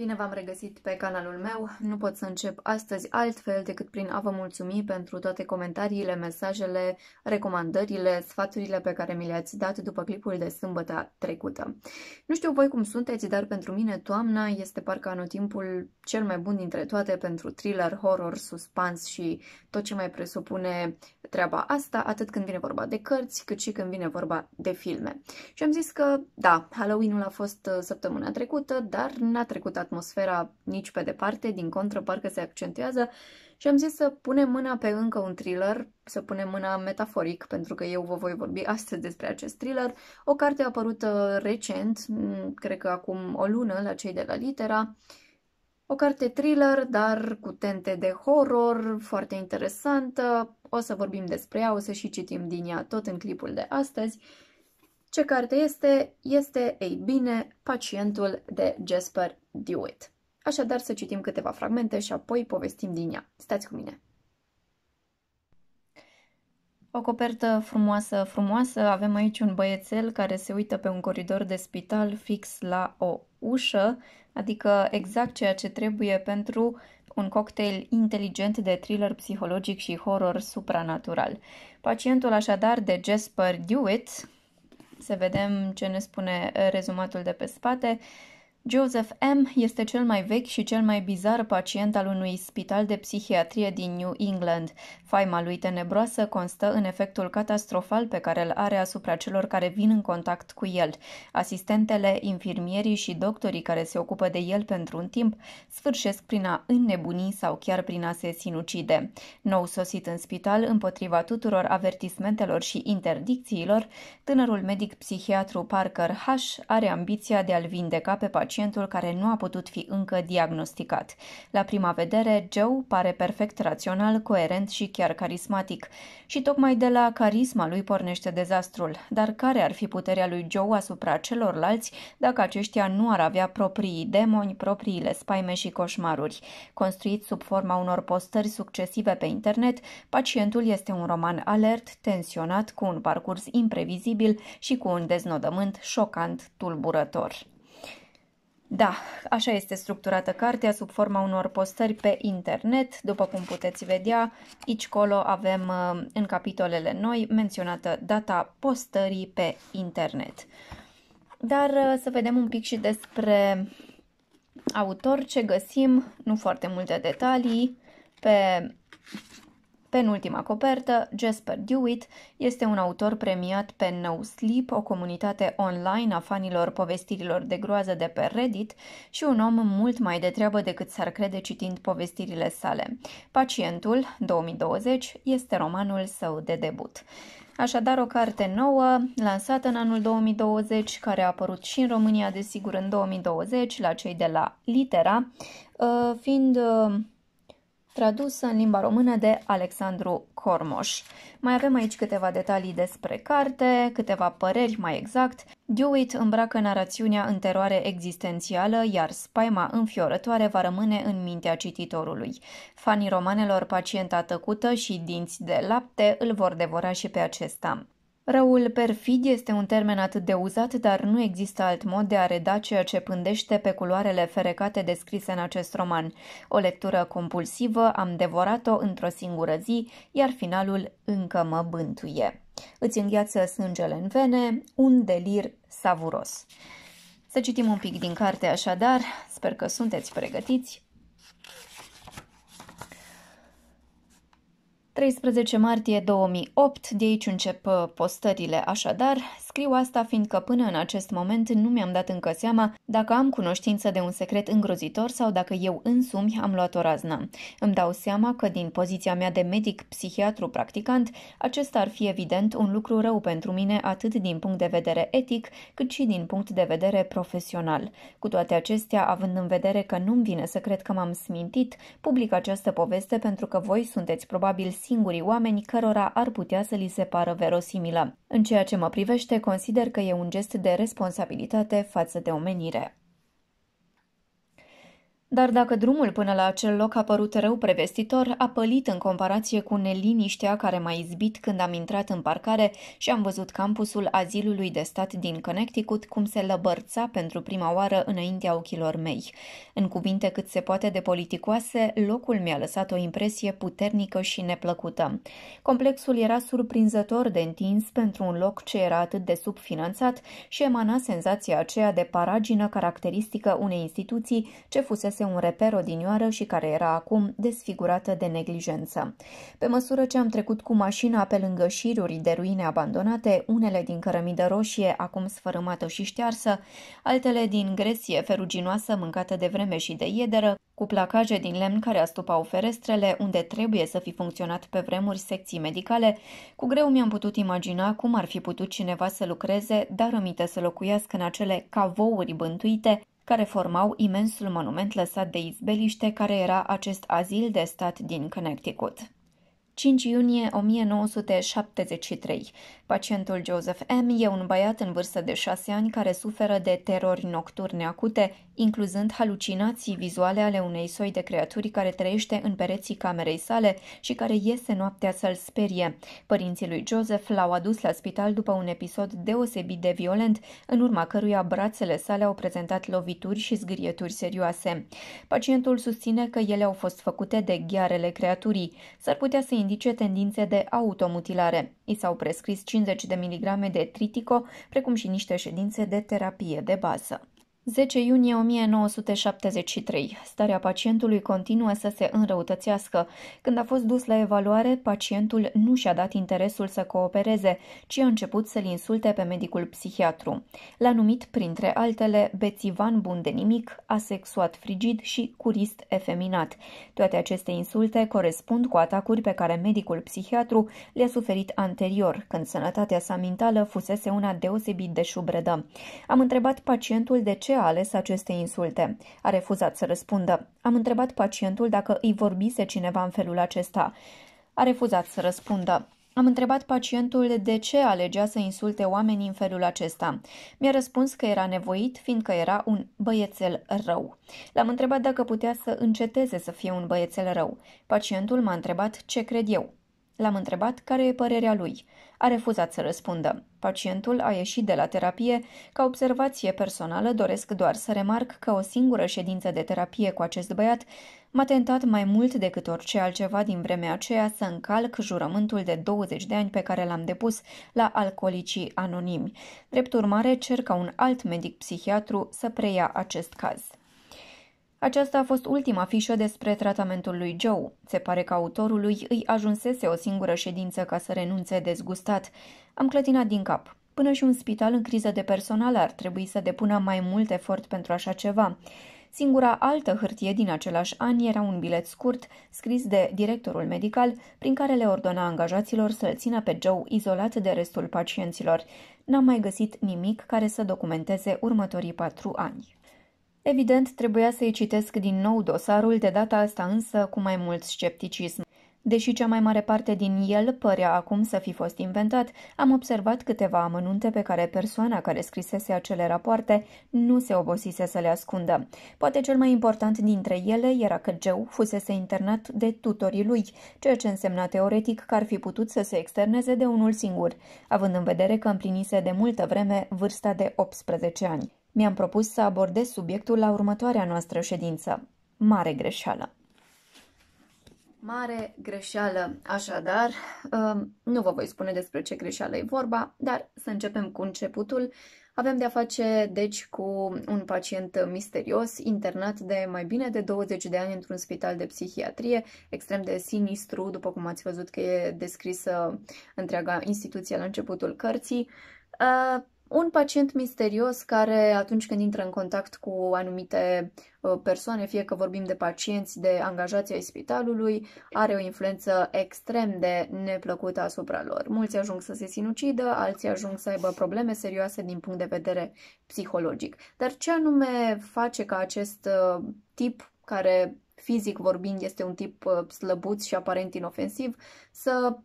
Bine v-am regăsit pe canalul meu. Nu pot să încep astăzi altfel decât prin a vă mulțumi pentru toate comentariile, mesajele, recomandările, sfaturile pe care mi le-ați dat după clipul de sâmbătă trecută. Nu știu voi cum sunteți, dar pentru mine toamna este parcă anotimpul cel mai bun dintre toate pentru thriller, horror, suspans și tot ce mai presupune treaba asta, atât când vine vorba de cărți, cât și când vine vorba de filme. Și am zis că, da, Halloween-ul a fost uh, săptămâna trecută, dar n-a trecut atât atmosfera nici pe departe, din contră, parcă se accentuează și am zis să punem mâna pe încă un thriller, să punem mâna metaforic, pentru că eu vă voi vorbi astăzi despre acest thriller, o carte apărută recent, mm, cred că acum o lună, la cei de la Litera, o carte thriller, dar cu tente de horror, foarte interesantă, o să vorbim despre ea, o să și citim din ea tot în clipul de astăzi. Ce carte este? Este, ei bine, Pacientul de Jasper duet. Așadar să citim câteva fragmente și apoi povestim din ea. Stați cu mine! O copertă frumoasă, frumoasă, avem aici un băiețel care se uită pe un coridor de spital fix la o ușă, adică exact ceea ce trebuie pentru un cocktail inteligent de thriller psihologic și horror supranatural. Pacientul așadar de Jasper Dewitt, să vedem ce ne spune rezumatul de pe spate, uh, Joseph M. este cel mai vechi și cel mai bizar pacient al unui spital de psihiatrie din New England. Faima lui tenebroasă constă în efectul catastrofal pe care îl are asupra celor care vin în contact cu el. Asistentele, infirmierii și doctorii care se ocupă de el pentru un timp sfârșesc prin a înnebuni sau chiar prin a se sinucide. Nou sosit în spital, împotriva tuturor avertismentelor și interdicțiilor, tânărul medic psihiatru Parker H. are ambiția de a-l vindeca pe pacient pacientul care nu a putut fi încă diagnosticat. La prima vedere, Joe pare perfect rațional, coerent și chiar carismatic. Și tocmai de la carisma lui pornește dezastrul. Dar care ar fi puterea lui Joe asupra celorlalți dacă aceștia nu ar avea proprii demoni, propriile spaime și coșmaruri? Construit sub forma unor postări succesive pe internet, pacientul este un roman alert, tensionat, cu un parcurs imprevizibil și cu un deznodământ șocant tulburător. Da, așa este structurată cartea sub forma unor postări pe internet. După cum puteți vedea, aici colo avem uh, în capitolele noi menționată data postării pe internet. Dar uh, să vedem un pic și despre autor ce găsim, nu foarte multe detalii, pe Penultima copertă, Jasper Dewitt, este un autor premiat pe No Sleep, o comunitate online a fanilor povestirilor de groază de pe Reddit și un om mult mai de treabă decât s-ar crede citind povestirile sale. Pacientul, 2020, este romanul său de debut. Așadar, o carte nouă, lansată în anul 2020, care a apărut și în România, desigur, în 2020, la cei de la Litera, uh, fiind uh, tradusă în limba română de Alexandru Cormoș. Mai avem aici câteva detalii despre carte, câteva păreri mai exact. Dewitt îmbracă narațiunea în teroare existențială, iar spaima înfiorătoare va rămâne în mintea cititorului. Fanii romanelor Pacienta tăcută și Dinți de lapte îl vor devora și pe acesta. Răul perfid este un termen atât de uzat, dar nu există alt mod de a reda ceea ce pândește pe culoarele ferecate descrise în acest roman. O lectură compulsivă, am devorat-o într-o singură zi, iar finalul încă mă bântuie. Îți îngheață sângele în vene, un delir savuros. Să citim un pic din carte așadar, sper că sunteți pregătiți. 13 martie 2008, de aici încep uh, postările așadar, Scriu asta fiindcă până în acest moment nu mi-am dat încă seama dacă am cunoștință de un secret îngrozitor sau dacă eu însumi am luat o razna. Îmi dau seama că din poziția mea de medic-psihiatru practicant, acesta ar fi evident un lucru rău pentru mine atât din punct de vedere etic, cât și din punct de vedere profesional. Cu toate acestea, având în vedere că nu-mi vine să cred că m-am smintit, public această poveste pentru că voi sunteți probabil singurii oameni cărora ar putea să li se pară verosimilă. În ceea ce mă privește, consider că e un gest de responsabilitate față de omenire. Dar dacă drumul până la acel loc a părut rău prevestitor, a pălit în comparație cu neliniștea care m-a izbit când am intrat în parcare și am văzut campusul azilului de stat din Connecticut cum se lăbărța pentru prima oară înaintea ochilor mei. În cuvinte cât se poate de politicoase, locul mi-a lăsat o impresie puternică și neplăcută. Complexul era surprinzător de întins pentru un loc ce era atât de subfinanțat și emana senzația aceea de paragină caracteristică unei instituții ce fusese fusese un reper odinioară și care era acum desfigurată de neglijență. Pe măsură ce am trecut cu mașina pe lângă șiruri de ruine abandonate, unele din cărămidă roșie, acum sfărâmată și ștearsă, altele din gresie feruginoasă mâncată de vreme și de iederă, cu placaje din lemn care astupau ferestrele, unde trebuie să fi funcționat pe vremuri secții medicale, cu greu mi-am putut imagina cum ar fi putut cineva să lucreze, dar rămite să locuiască în acele cavouri bântuite, care formau imensul monument lăsat de izbeliște care era acest azil de stat din Connecticut. 5 iunie 1973. Pacientul Joseph M. e un băiat în vârstă de 6 ani care suferă de terori nocturne acute, incluzând halucinații vizuale ale unei soi de creaturi care trăiește în pereții camerei sale și care iese noaptea să-l sperie. Părinții lui Joseph l-au adus la spital după un episod deosebit de violent, în urma căruia brațele sale au prezentat lovituri și zgârieturi serioase. Pacientul susține că ele au fost făcute de ghearele creaturii. S-ar putea să indice tendințe de automutilare. I s-au prescris 50 de miligrame de tritico, precum și niște ședințe de terapie de bază. 10 iunie 1973. Starea pacientului continuă să se înrăutățească. Când a fost dus la evaluare, pacientul nu și-a dat interesul să coopereze, ci a început să-l insulte pe medicul psihiatru. L-a numit, printre altele, bețivan bun de nimic, asexuat frigid și curist efeminat. Toate aceste insulte corespund cu atacuri pe care medicul psihiatru le-a suferit anterior, când sănătatea sa mentală fusese una deosebit de șubredă. Am întrebat pacientul de ce a ales aceste insulte. A refuzat să răspundă. Am întrebat pacientul dacă îi vorbise cineva în felul acesta. A refuzat să răspundă. Am întrebat pacientul de ce alegea să insulte oamenii în felul acesta. Mi-a răspuns că era nevoit, fiindcă era un băiețel rău. L-am întrebat dacă putea să înceteze să fie un băiețel rău. Pacientul m-a întrebat ce cred eu. L-am întrebat care e părerea lui. A refuzat să răspundă. Pacientul a ieșit de la terapie. Ca observație personală doresc doar să remarc că o singură ședință de terapie cu acest băiat m-a tentat mai mult decât orice altceva din vremea aceea să încalc jurământul de 20 de ani pe care l-am depus la alcoolicii anonimi. Drept urmare, cer ca un alt medic psihiatru să preia acest caz. Aceasta a fost ultima fișă despre tratamentul lui Joe. Se pare că autorului îi ajunsese o singură ședință ca să renunțe dezgustat. Am clătinat din cap. Până și un spital în criză de personal ar trebui să depună mai mult efort pentru așa ceva. Singura altă hârtie din același an era un bilet scurt, scris de directorul medical, prin care le ordona angajaților să-l țină pe Joe izolat de restul pacienților. N-am mai găsit nimic care să documenteze următorii patru ani. Evident, trebuia să-i citesc din nou dosarul, de data asta însă cu mai mult scepticism. Deși cea mai mare parte din el părea acum să fi fost inventat, am observat câteva amănunte pe care persoana care scrisese acele rapoarte nu se obosise să le ascundă. Poate cel mai important dintre ele era că Joe fusese internat de tutorii lui, ceea ce însemna teoretic că ar fi putut să se externeze de unul singur, având în vedere că împlinise de multă vreme vârsta de 18 ani. Mi-am propus să abordez subiectul la următoarea noastră ședință. Mare greșeală. Mare greșeală, așadar, uh, nu vă voi spune despre ce greșeală e vorba, dar să începem cu începutul. Avem de-a face, deci, cu un pacient misterios, internat de mai bine de 20 de ani într-un spital de psihiatrie, extrem de sinistru, după cum ați văzut că e descrisă întreaga instituție la începutul cărții. Uh, un pacient misterios care atunci când intră în contact cu anumite uh, persoane, fie că vorbim de pacienți, de angajații ai spitalului, are o influență extrem de neplăcută asupra lor. Mulți ajung să se sinucidă, alții ajung să aibă probleme serioase din punct de vedere psihologic. Dar ce anume face ca acest uh, tip care fizic vorbind este un tip uh, slăbuț și aparent inofensiv, să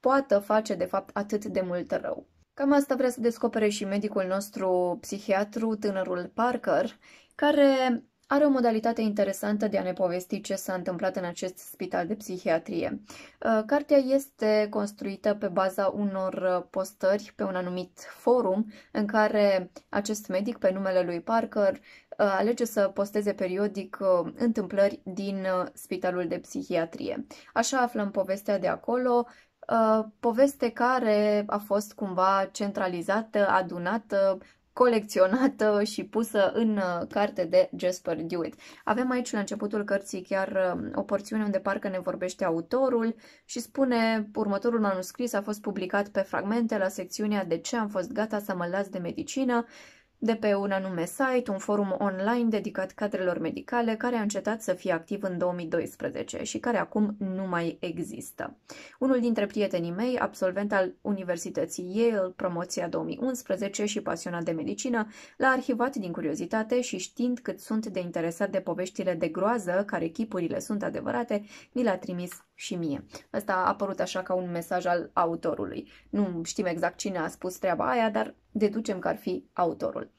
poată face de fapt atât de mult rău. Cam asta vrea să descopere și medicul nostru psihiatru, tânărul Parker, care are o modalitate interesantă de a ne povesti ce s-a întâmplat în acest spital de psihiatrie. Uh, cartea este construită pe baza unor uh, postări pe un anumit forum în care acest medic pe numele lui Parker uh, alege să posteze periodic întâmplări din spitalul de psihiatrie. Așa aflăm povestea de acolo Uh, poveste care a fost cumva centralizată, adunată, colecționată și pusă în uh, carte de Jasper Dewitt. Avem aici la începutul cărții chiar um, o porțiune unde parcă ne vorbește autorul și spune următorul manuscris a fost publicat pe fragmente la secțiunea De ce am fost gata să mă las de medicină de pe un anume site, un forum online dedicat cadrelor medicale care a încetat să fie activ în 2012 și care acum nu mai există. Unul dintre prietenii mei, absolvent al Universității Yale, promoția 2011 și pasionat de medicină, l-a arhivat din curiozitate și știind cât sunt de interesat de poveștile de groază, care chipurile sunt adevărate, mi l-a trimis și mie. Ăsta a apărut așa ca un mesaj al autorului. Nu știm exact cine a spus treaba aia, dar deducem că ar fi autorul.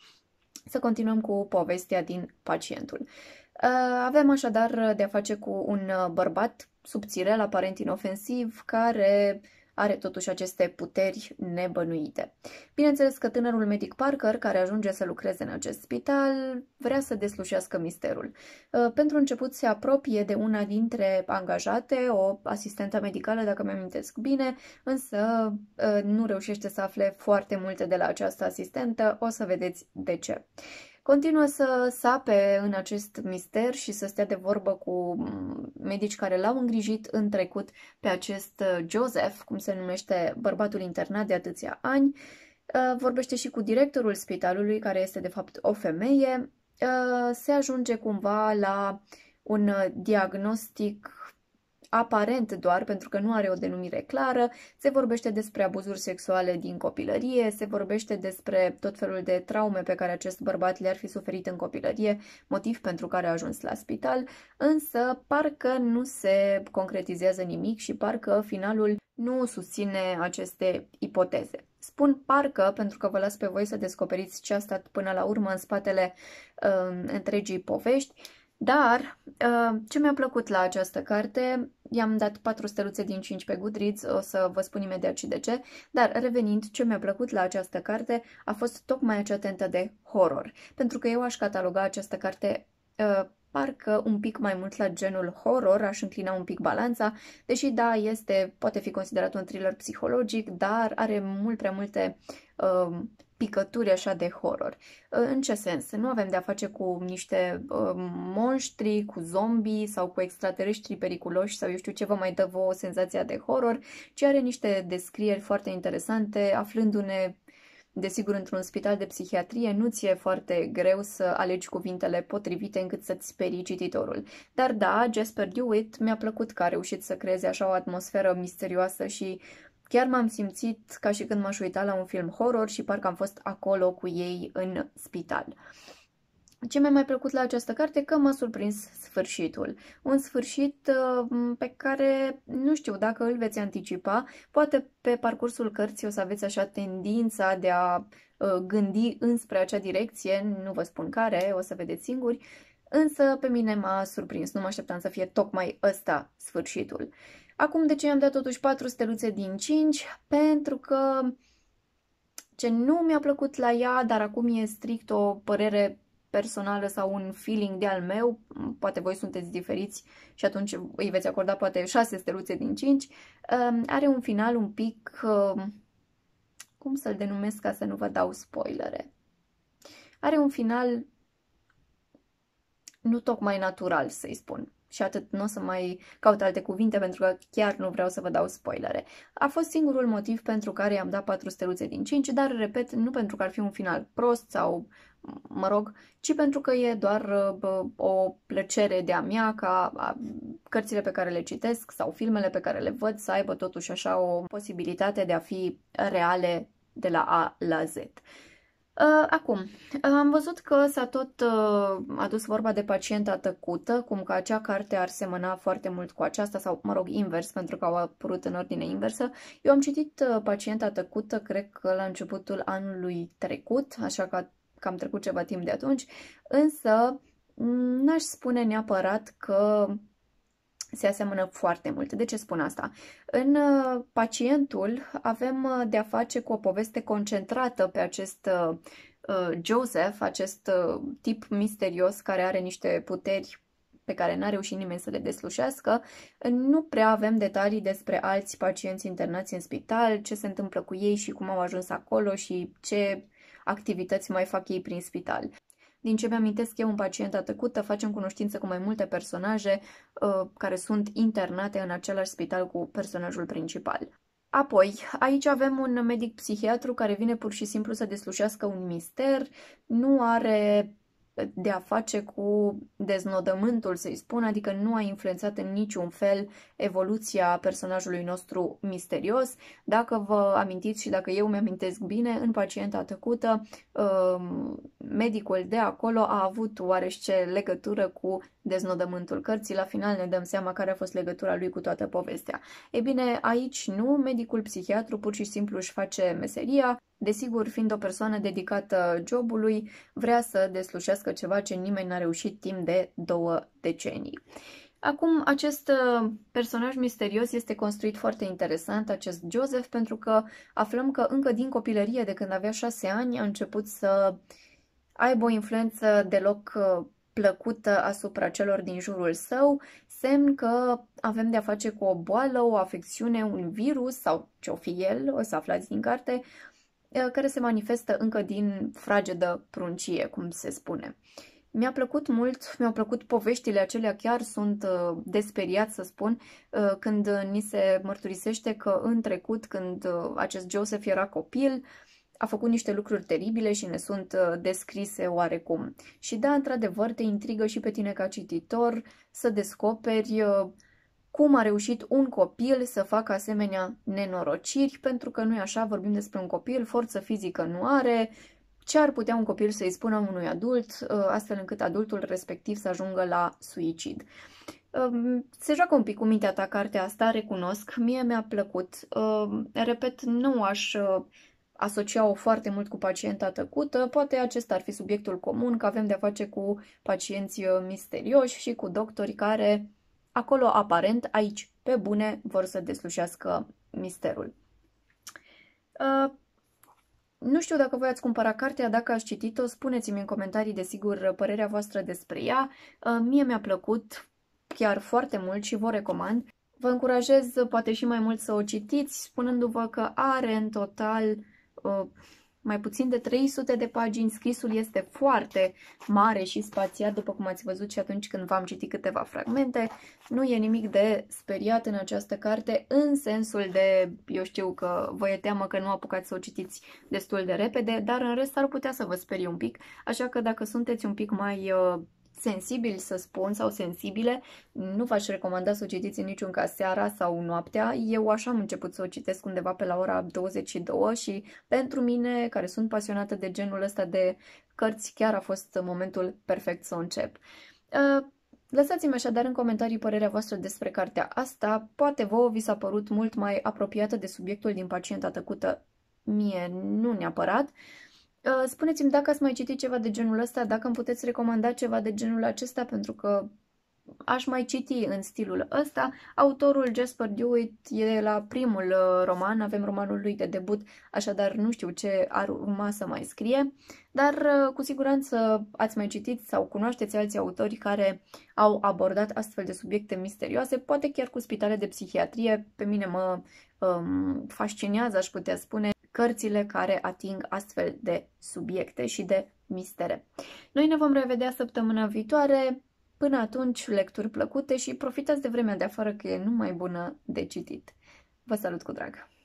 Să continuăm cu povestea din pacientul. Uh, avem așadar de-a face cu un uh, bărbat subțirel, aparent inofensiv, care are totuși aceste puteri nebănuite. Bineînțeles că tânărul medic Parker, care ajunge să lucreze în acest spital, vrea să deslușească misterul. Uh, pentru început se apropie de una dintre angajate, o asistentă medicală, dacă mi amintesc bine, însă uh, nu reușește să afle foarte multe de la această asistentă, o să vedeți de ce continuă să sape în acest mister și să stea de vorbă cu mm, medici care l-au îngrijit în trecut pe acest uh, Joseph, cum se numește bărbatul internat de atâția ani. Uh, vorbește și cu directorul spitalului, care este de fapt o femeie. Uh, se ajunge cumva la un diagnostic aparent doar pentru că nu are o denumire clară, se vorbește despre abuzuri sexuale din copilărie, se vorbește despre tot felul de traume pe care acest bărbat le-ar fi suferit în copilărie, motiv pentru care a ajuns la spital, însă parcă nu se concretizează nimic și parcă finalul nu susține aceste ipoteze. Spun parcă pentru că vă las pe voi să descoperiți ce a stat până la urmă în spatele uh, întregii povești, dar uh, ce mi-a plăcut la această carte, i-am dat 4 steluțe din 5 pe Goodreads, o să vă spun imediat și de ce, dar revenind, ce mi-a plăcut la această carte a fost tocmai acea tentă de horror, pentru că eu aș cataloga această carte uh, parcă un pic mai mult la genul horror, aș înclina un pic balanța, deși da, este, poate fi considerat un thriller psihologic, dar are mult prea multe uh, picături așa de horror. În ce sens? Nu avem de-a face cu niște uh, monștri, cu zombii sau cu extraterestri periculoși sau eu știu ce vă mai dă vouă senzația de horror, ci are niște descrieri foarte interesante, aflându-ne Desigur, într-un spital de psihiatrie nu ți-e foarte greu să alegi cuvintele potrivite încât să-ți sperii cititorul. Dar da, Jasper Dewitt mi-a plăcut că a reușit să creeze așa o atmosferă misterioasă și Chiar m-am simțit ca și când m-aș uita la un film horror și parcă am fost acolo cu ei în spital. Ce mi-a mai plăcut la această carte? Că m-a surprins sfârșitul. Un sfârșit uh, pe care nu știu dacă îl veți anticipa, poate pe parcursul cărții o să aveți așa tendința de a uh, gândi înspre acea direcție, nu vă spun care, o să vedeți singuri, însă pe mine m-a surprins, nu mă așteptam să fie tocmai ăsta sfârșitul. Acum de ce i-am dat totuși 4 steluțe din 5? Pentru că ce nu mi-a plăcut la ea, dar acum e strict o părere personală sau un feeling de al meu, poate voi sunteți diferiți și atunci îi veți acorda poate 6 steluțe din 5, um, are un final un pic, um, cum să-l denumesc ca să nu vă dau spoilere, are un final nu tocmai natural, să-i spun și atât, nu o să mai caut alte cuvinte pentru că chiar nu vreau să vă dau spoilere. A fost singurul motiv pentru care i-am dat 4 steluțe din 5, dar, repet, nu pentru că ar fi un final prost sau, mă rog, ci pentru că e doar bă, o plăcere de-a mea ca a, cărțile pe care le citesc sau filmele pe care le văd să aibă totuși așa o posibilitate de a fi reale de la A la Z. Uh, acum, uh, am văzut că s-a tot uh, adus vorba de pacienta tăcută, cum că acea carte ar semăna foarte mult cu aceasta, sau, mă rog, invers, pentru că au apărut în ordine inversă. Eu am citit pacienta tăcută, cred că la începutul anului trecut, așa că cam trecut ceva timp de atunci, însă mm, n-aș spune neapărat că se aseamănă foarte mult. De ce spun asta? În uh, pacientul avem uh, de-a face cu o poveste concentrată pe acest uh, Joseph, acest tip misterios care are niște puteri pe care n-a reușit nimeni să le deslușească, nu prea avem detalii despre alți pacienți internați în spital, ce se întâmplă cu ei și cum au ajuns acolo și ce activități mai fac ei prin spital. Din ce mi-amintesc eu în pacienta tăcută, facem cunoștință cu mai multe personaje uh, care sunt internate în același spital cu personajul principal. Apoi, aici avem un medic psihiatru care vine pur și simplu să deslușească un mister, nu are de a face cu deznodământul, să-i spun, adică nu a influențat în niciun fel evoluția personajului nostru misterios. Dacă vă amintiți și dacă eu mi-amintesc bine, în pacienta tăcută, um, medicul de acolo a avut oarește legătură cu deznodământul cărții, la final ne dăm seama care a fost legătura lui cu toată povestea. Ei bine, aici nu, medicul psihiatru pur și simplu își face meseria, desigur, fiind o persoană dedicată jobului, vrea să deslușească ceva ce nimeni n-a reușit timp de două decenii. Acum, acest uh, personaj misterios este construit foarte interesant, acest Joseph, pentru că aflăm că încă din copilărie, de când avea șase ani, a început să aibă o influență deloc uh, plăcută asupra celor din jurul său, semn că avem de-a face cu o boală, o afecțiune, un virus sau ce-o fi el, o să aflați din carte, eh, care se manifestă încă din fragedă pruncie, cum se spune. Mi-a plăcut mult, mi-au plăcut poveștile acelea, chiar sunt eh, desperiat să spun, eh, când ni se mărturisește că în trecut, când acest Joseph era copil, uh, a făcut niște lucruri teribile și ne sunt uh, descrise oarecum. Și da, într-adevăr, te intrigă și pe tine ca cititor să descoperi uh, cum a reușit un copil să facă asemenea nenorociri, pentru că nu e așa, vorbim despre un copil, forță fizică nu are, ce ar putea un copil să-i spună unui adult, uh, astfel încât adultul respectiv să ajungă la suicid. Um, se joacă un pic cu mintea ta cartea asta, recunosc, mie mi-a plăcut. Um, repet, nu aș asocia-o foarte mult cu pacienta tăcută, poate acesta ar fi subiectul comun, că avem de-a face cu pacienți uh, misterioși și cu doctori care acolo aparent, aici pe bune, vor să deslușească misterul. Uh, nu știu dacă voi ați cumpărat cartea, dacă ați citit-o, spuneți-mi în comentarii, desigur, părerea voastră despre ea. Uh, mie mi-a plăcut chiar foarte mult și vă recomand. Vă încurajez poate și mai mult să o citiți, spunându-vă că are în total Uh, mai puțin de 300 de pagini, scrisul este foarte mare și spațiat, după cum ați văzut și atunci când v-am citit câteva fragmente. Nu e nimic de speriat în această carte, în sensul de, eu știu că vă e teamă că nu apucați să o citiți destul de repede, dar în rest ar putea să vă sperie un pic, așa că dacă sunteți un pic mai uh, sensibil să spun, sau sensibile, nu v-aș recomanda să o citiți în niciun caz seara sau noaptea. Eu așa am început să o citesc undeva pe la ora 22 și pentru mine, care sunt pasionată de genul ăsta de cărți, chiar a fost momentul perfect să o încep. Ă, lăsați-mi așadar în comentarii părerea voastră despre cartea asta. Poate vouă vi s-a părut mult mai apropiată de subiectul din pacienta tăcută, mie nu neapărat. Uh, spuneți-mi dacă ați mai citit ceva de genul ăsta, dacă îmi puteți recomanda ceva de genul acesta, pentru că aș mai citi în stilul ăsta. Autorul Jasper Dewitt e la primul uh, roman, avem romanul lui de debut, așadar nu știu ce ar urma să mai scrie, dar uh, cu siguranță ați mai citit sau cunoașteți alți autori care au abordat astfel de subiecte misterioase, poate chiar cu spitale de psihiatrie, pe mine mă um, fascinează, aș putea spune, cărțile care ating astfel de subiecte și de mistere. Noi ne vom revedea săptămâna viitoare. Până atunci, lecturi plăcute și profitați de vremea de afară că e numai bună de citit. Vă salut cu drag!